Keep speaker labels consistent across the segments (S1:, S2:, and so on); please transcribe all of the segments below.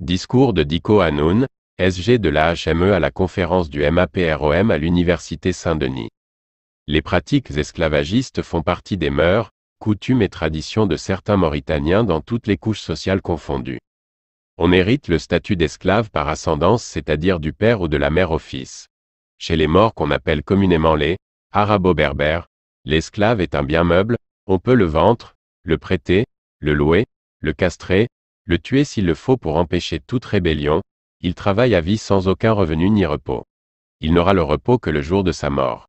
S1: Discours de Diko Hanoun, SG de la HME à la conférence du MAPROM à l'Université Saint-Denis. Les pratiques esclavagistes font partie des mœurs, coutumes et traditions de certains Mauritaniens dans toutes les couches sociales confondues. On hérite le statut d'esclave par ascendance, c'est-à-dire du père ou de la mère au fils. Chez les morts qu'on appelle communément les arabo-berbères, l'esclave est un bien meuble, on peut le vendre, le prêter, le louer, le castrer, le tuer s'il le faut pour empêcher toute rébellion, il travaille à vie sans aucun revenu ni repos. Il n'aura le repos que le jour de sa mort.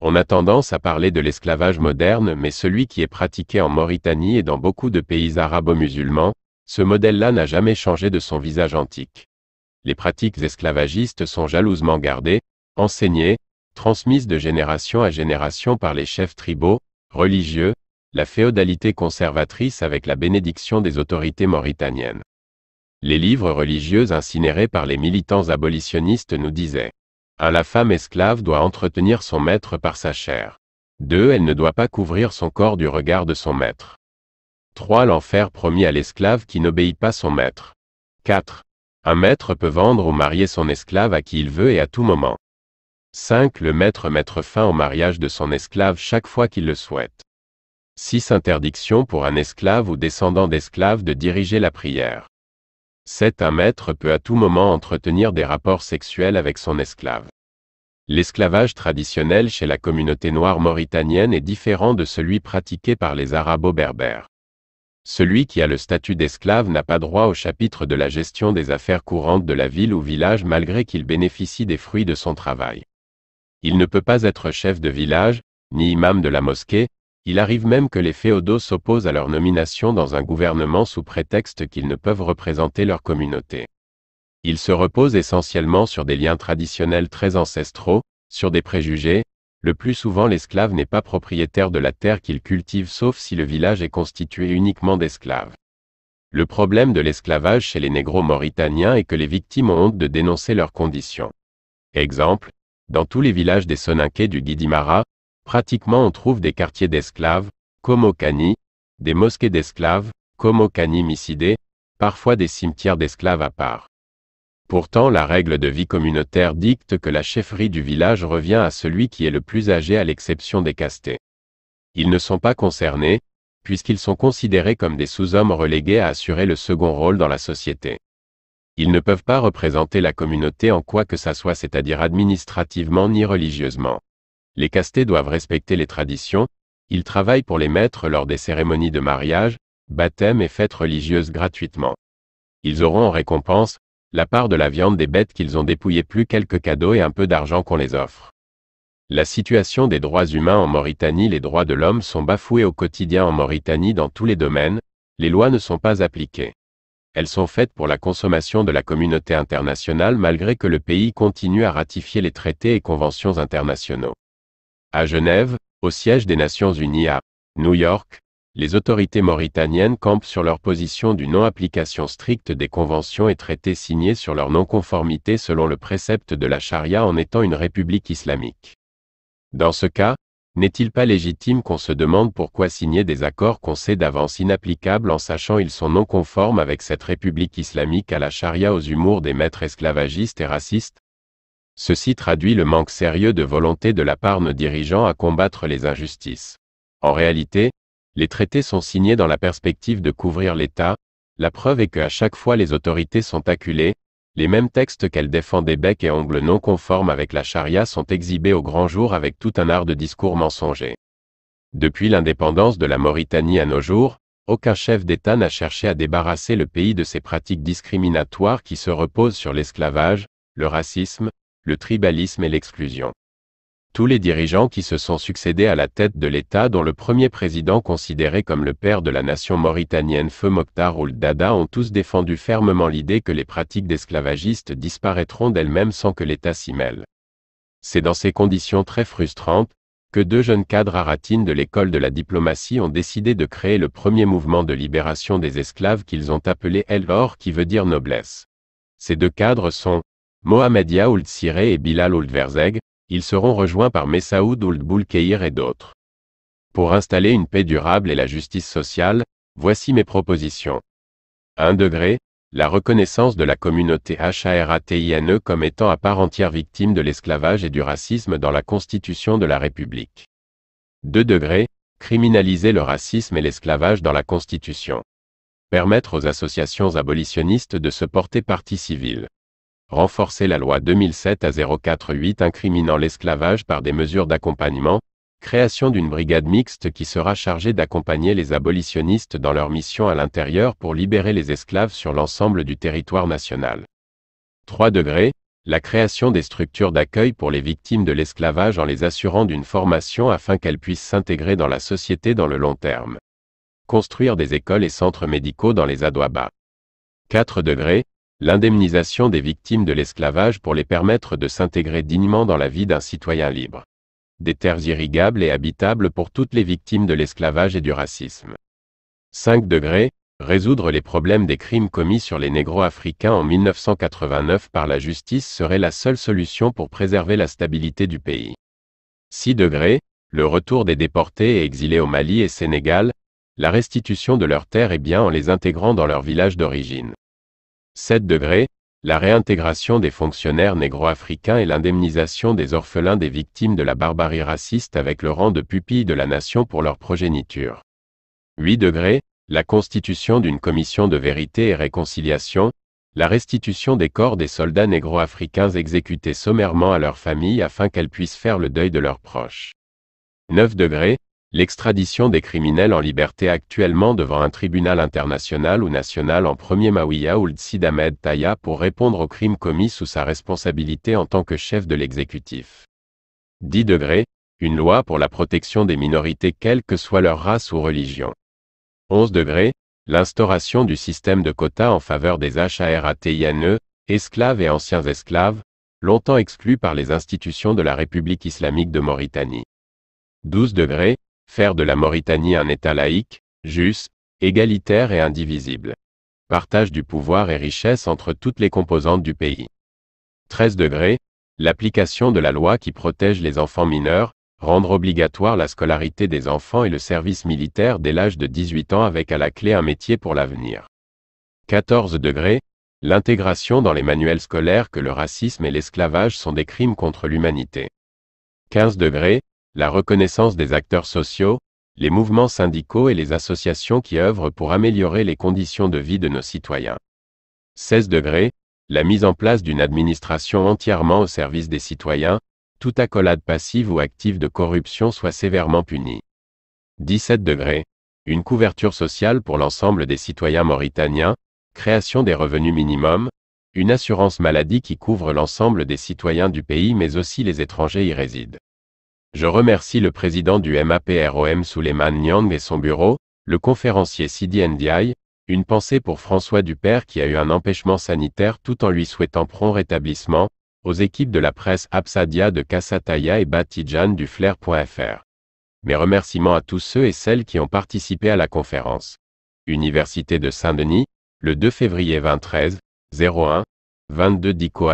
S1: On a tendance à parler de l'esclavage moderne, mais celui qui est pratiqué en Mauritanie et dans beaucoup de pays arabo-musulmans, ce modèle-là n'a jamais changé de son visage antique. Les pratiques esclavagistes sont jalousement gardées, enseignées, transmises de génération à génération par les chefs tribaux, religieux, la féodalité conservatrice avec la bénédiction des autorités mauritaniennes. Les livres religieux incinérés par les militants abolitionnistes nous disaient 1. La femme esclave doit entretenir son maître par sa chair. 2. Elle ne doit pas couvrir son corps du regard de son maître. 3. L'enfer promis à l'esclave qui n'obéit pas son maître. 4. Un maître peut vendre ou marier son esclave à qui il veut et à tout moment. 5. Le maître mettre fin au mariage de son esclave chaque fois qu'il le souhaite. 6. Interdiction pour un esclave ou descendant d'esclave de diriger la prière. 7. Un maître peut à tout moment entretenir des rapports sexuels avec son esclave. L'esclavage traditionnel chez la communauté noire mauritanienne est différent de celui pratiqué par les arabo-berbères. Celui qui a le statut d'esclave n'a pas droit au chapitre de la gestion des affaires courantes de la ville ou village malgré qu'il bénéficie des fruits de son travail. Il ne peut pas être chef de village, ni imam de la mosquée, il arrive même que les féodaux s'opposent à leur nomination dans un gouvernement sous prétexte qu'ils ne peuvent représenter leur communauté. Ils se reposent essentiellement sur des liens traditionnels très ancestraux, sur des préjugés, le plus souvent l'esclave n'est pas propriétaire de la terre qu'il cultive sauf si le village est constitué uniquement d'esclaves. Le problème de l'esclavage chez les négros mauritaniens est que les victimes ont honte de dénoncer leurs conditions. Exemple, dans tous les villages des Soninkés du Guidimara, Pratiquement on trouve des quartiers d'esclaves, comme au Cani, des mosquées d'esclaves, comme au Cani Misidé, parfois des cimetières d'esclaves à part. Pourtant la règle de vie communautaire dicte que la chefferie du village revient à celui qui est le plus âgé à l'exception des castés. Ils ne sont pas concernés, puisqu'ils sont considérés comme des sous-hommes relégués à assurer le second rôle dans la société. Ils ne peuvent pas représenter la communauté en quoi que ça soit c'est-à-dire administrativement ni religieusement. Les castés doivent respecter les traditions, ils travaillent pour les maîtres lors des cérémonies de mariage, baptême et fêtes religieuses gratuitement. Ils auront en récompense, la part de la viande des bêtes qu'ils ont dépouillées plus quelques cadeaux et un peu d'argent qu'on les offre. La situation des droits humains en Mauritanie Les droits de l'homme sont bafoués au quotidien en Mauritanie dans tous les domaines, les lois ne sont pas appliquées. Elles sont faites pour la consommation de la communauté internationale malgré que le pays continue à ratifier les traités et conventions internationaux. À Genève, au siège des Nations Unies à New York, les autorités mauritaniennes campent sur leur position du non-application stricte des conventions et traités signés sur leur non-conformité selon le précepte de la charia en étant une république islamique. Dans ce cas, n'est-il pas légitime qu'on se demande pourquoi signer des accords qu'on sait d'avance inapplicables en sachant ils sont non conformes avec cette république islamique à la charia aux humours des maîtres esclavagistes et racistes Ceci traduit le manque sérieux de volonté de la part de dirigeants à combattre les injustices. En réalité, les traités sont signés dans la perspective de couvrir l'État, la preuve est que à chaque fois les autorités sont acculées, les mêmes textes qu'elles défendent des becs et ongles non conformes avec la charia sont exhibés au grand jour avec tout un art de discours mensonger. Depuis l'indépendance de la Mauritanie à nos jours, aucun chef d'État n'a cherché à débarrasser le pays de ces pratiques discriminatoires qui se reposent sur l'esclavage, le racisme, le tribalisme et l'exclusion. Tous les dirigeants qui se sont succédés à la tête de l'État dont le premier président considéré comme le père de la nation mauritanienne Feu Mokhtar Ould Dada ont tous défendu fermement l'idée que les pratiques d'esclavagistes disparaîtront d'elles-mêmes sans que l'État s'y mêle. C'est dans ces conditions très frustrantes, que deux jeunes cadres aratines de l'école de la diplomatie ont décidé de créer le premier mouvement de libération des esclaves qu'ils ont appelé El Or qui veut dire noblesse. Ces deux cadres sont, Mohamed Ould Siré et Bilal Ould Verzeg, ils seront rejoints par Messaoud Ould Boulkeir et d'autres. Pour installer une paix durable et la justice sociale, voici mes propositions. 1 degré, la reconnaissance de la communauté HARATINE comme étant à part entière victime de l'esclavage et du racisme dans la Constitution de la République. 2 degrés, criminaliser le racisme et l'esclavage dans la Constitution. Permettre aux associations abolitionnistes de se porter partie civile renforcer la loi 2007 à 048 incriminant l'esclavage par des mesures d'accompagnement, création d'une brigade mixte qui sera chargée d'accompagner les abolitionnistes dans leur mission à l'intérieur pour libérer les esclaves sur l'ensemble du territoire national. 3 degrés, la création des structures d'accueil pour les victimes de l'esclavage en les assurant d'une formation afin qu'elles puissent s'intégrer dans la société dans le long terme. Construire des écoles et centres médicaux dans les adouabas. 4 degrés, l'indemnisation des victimes de l'esclavage pour les permettre de s'intégrer dignement dans la vie d'un citoyen libre. Des terres irrigables et habitables pour toutes les victimes de l'esclavage et du racisme. 5 degrés, résoudre les problèmes des crimes commis sur les négro-africains en 1989 par la justice serait la seule solution pour préserver la stabilité du pays. 6 degrés, le retour des déportés et exilés au Mali et Sénégal, la restitution de leurs terres et biens en les intégrant dans leur village d'origine. 7 degrés, la réintégration des fonctionnaires négro-africains et l'indemnisation des orphelins des victimes de la barbarie raciste avec le rang de pupille de la nation pour leur progéniture. 8 degrés, la constitution d'une commission de vérité et réconciliation, la restitution des corps des soldats négro-africains exécutés sommairement à leurs familles afin qu'elles puissent faire le deuil de leurs proches. 9 l'extradition des criminels en liberté actuellement devant un tribunal international ou national en premier Mawiya Ould Sid Ahmed Taya pour répondre aux crimes commis sous sa responsabilité en tant que chef de l'exécutif. 10 degrés, une loi pour la protection des minorités quelle que soit leur race ou religion. 11 degrés, l'instauration du système de quotas en faveur des HARATINE, esclaves et anciens esclaves, longtemps exclus par les institutions de la République islamique de Mauritanie. 12 degrés, faire de la Mauritanie un État laïque, juste, égalitaire et indivisible. Partage du pouvoir et richesse entre toutes les composantes du pays. 13 degrés, l'application de la loi qui protège les enfants mineurs, rendre obligatoire la scolarité des enfants et le service militaire dès l'âge de 18 ans avec à la clé un métier pour l'avenir. 14 degrés, l'intégration dans les manuels scolaires que le racisme et l'esclavage sont des crimes contre l'humanité. 15 degrés, la reconnaissance des acteurs sociaux, les mouvements syndicaux et les associations qui œuvrent pour améliorer les conditions de vie de nos citoyens. 16 degrés, la mise en place d'une administration entièrement au service des citoyens, toute accolade passive ou active de corruption soit sévèrement punie. 17 degrés, une couverture sociale pour l'ensemble des citoyens mauritaniens, création des revenus minimums, une assurance maladie qui couvre l'ensemble des citoyens du pays mais aussi les étrangers y résident. Je remercie le président du MAPROM Suleiman Nyang et son bureau, le conférencier Sidi Ndiaye, une pensée pour François Dupère qui a eu un empêchement sanitaire tout en lui souhaitant prompt rétablissement, aux équipes de la presse Absadia de Kassataya et Batijan du Flair.fr. Mes remerciements à tous ceux et celles qui ont participé à la conférence. Université de Saint-Denis, le 2 février 2013, 01, 22 Diko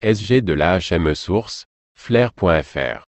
S1: SG de l'AHME Source, Flair.fr.